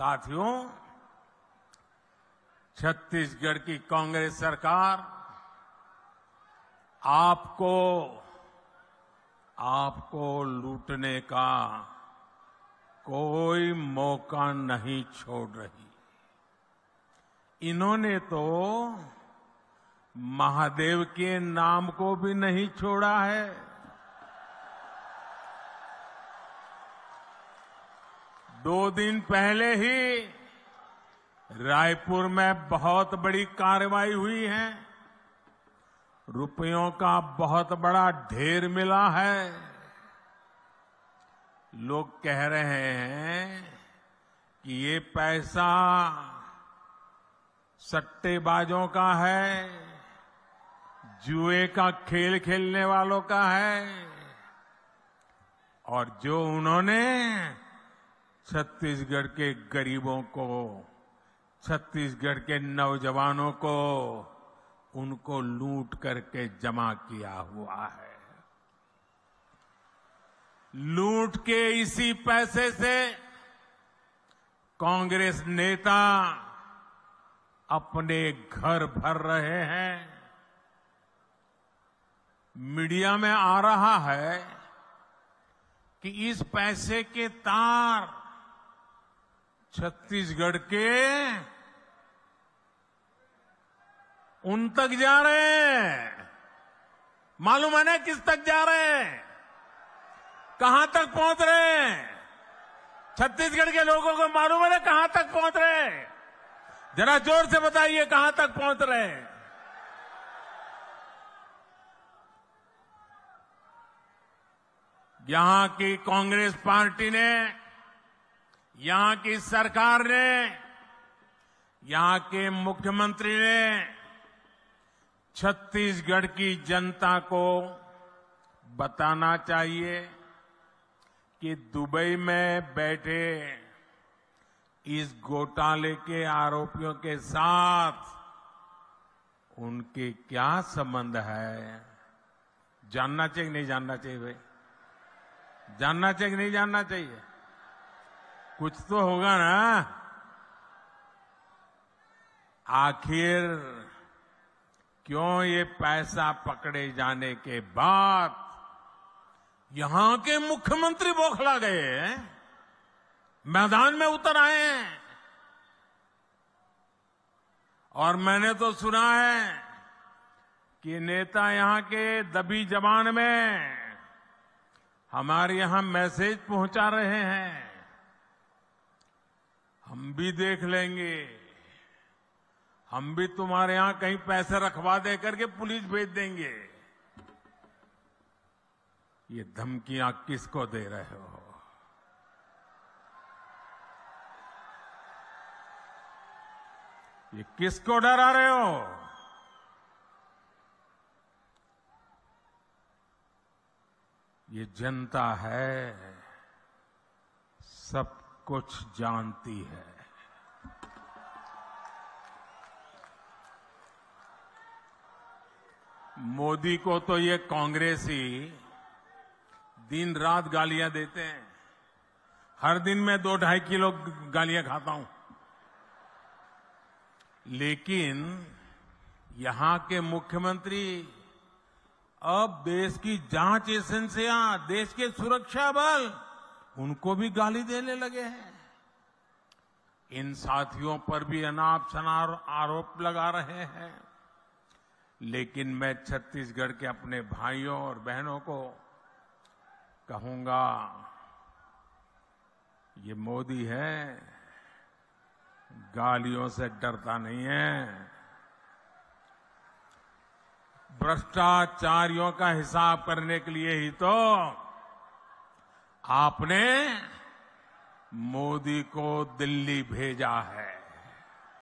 साथियों छत्तीसगढ़ की कांग्रेस सरकार आपको आपको लूटने का कोई मौका नहीं छोड़ रही इन्होंने तो महादेव के नाम को भी नहीं छोड़ा है दो दिन पहले ही रायपुर में बहुत बड़ी कार्रवाई हुई है रुपयों का बहुत बड़ा ढेर मिला है लोग कह रहे हैं कि ये पैसा सट्टेबाजों का है जुए का खेल खेलने वालों का है और जो उन्होंने छत्तीसगढ़ के गरीबों को छत्तीसगढ़ के नौजवानों को उनको लूट करके जमा किया हुआ है लूट के इसी पैसे से कांग्रेस नेता अपने घर भर रहे हैं मीडिया में आ रहा है कि इस पैसे के तार छत्तीसगढ़ के उन तक जा रहे हैं मालूम है ना किस तक जा रहे हैं कहां तक पहुंच रहे हैं छत्तीसगढ़ के लोगों को मालूम है ना कहां तक पहुंच रहे हैं जरा जोर से बताइए कहां तक पहुंच रहे हैं यहां की कांग्रेस पार्टी ने यहां की सरकार ने यहां के मुख्यमंत्री ने छत्तीसगढ़ की जनता को बताना चाहिए कि दुबई में बैठे इस घोटाले के आरोपियों के साथ उनके क्या संबंध है जानना चाहिए नहीं जानना चाहिए भाई जानना चाहिए नहीं जानना चाहिए कुछ तो होगा ना आखिर क्यों ये पैसा पकड़े जाने के बाद यहां के मुख्यमंत्री बौखला गए हैं मैदान में उतर आए हैं और मैंने तो सुना है कि नेता यहां के दबी जबान में हमारे यहां मैसेज पहुंचा रहे हैं हम भी देख लेंगे हम भी तुम्हारे यहां कहीं पैसे रखवा दे करके पुलिस भेज देंगे ये धमकियां किसको दे रहे हो ये किसको डरा रहे हो ये जनता है सब कुछ जानती है मोदी को तो ये कांग्रेस ही दिन रात गालियां देते हैं हर दिन मैं दो ढाई किलो गालियां खाता हूं लेकिन यहां के मुख्यमंत्री अब देश की जांच एजेंसियां देश के सुरक्षा बल उनको भी गाली देने लगे हैं इन साथियों पर भी अनाप शनार आरोप लगा रहे हैं लेकिन मैं छत्तीसगढ़ के अपने भाइयों और बहनों को कहूंगा ये मोदी है गालियों से डरता नहीं है भ्रष्टाचारियों का हिसाब करने के लिए ही तो आपने मोदी को दिल्ली भेजा है